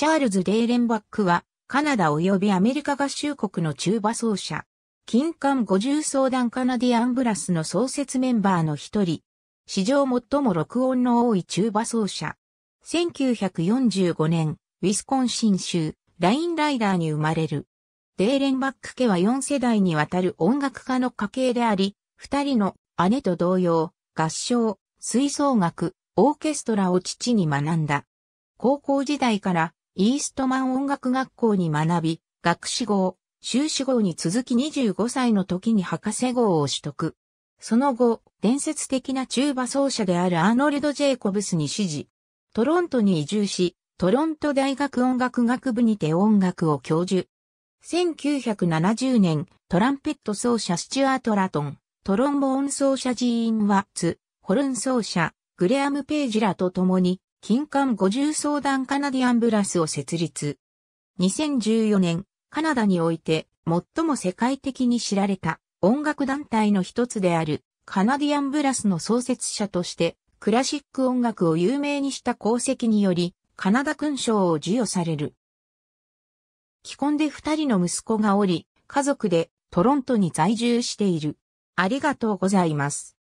チャールズ・デーレンバックは、カナダ及びアメリカ合衆国の中馬奏者、金管五重奏談カナディアンブラスの創設メンバーの一人、史上最も録音の多い中馬奏者。1945年、ウィスコンシン州、ラインライダーに生まれる。デーレンバック家は4世代にわたる音楽家の家系であり、二人の姉と同様、合唱、吹奏楽、オーケストラを父に学んだ。高校時代からイーストマン音楽学校に学び、学士号、修士号に続き25歳の時に博士号を取得。その後、伝説的なチューバ奏者であるアーノルド・ジェイコブスに指示。トロントに移住し、トロント大学音楽学部にて音楽を教授。1970年、トランペット奏者スチュアート・ラトン、トロンボーン奏者ジーン・ワッツ、ホルン奏者、グレアム・ページらと共に、金管五重相談カナディアンブラスを設立。2014年、カナダにおいて最も世界的に知られた音楽団体の一つであるカナディアンブラスの創設者としてクラシック音楽を有名にした功績によりカナダ勲章を授与される。既婚で二人の息子がおり、家族でトロントに在住している。ありがとうございます。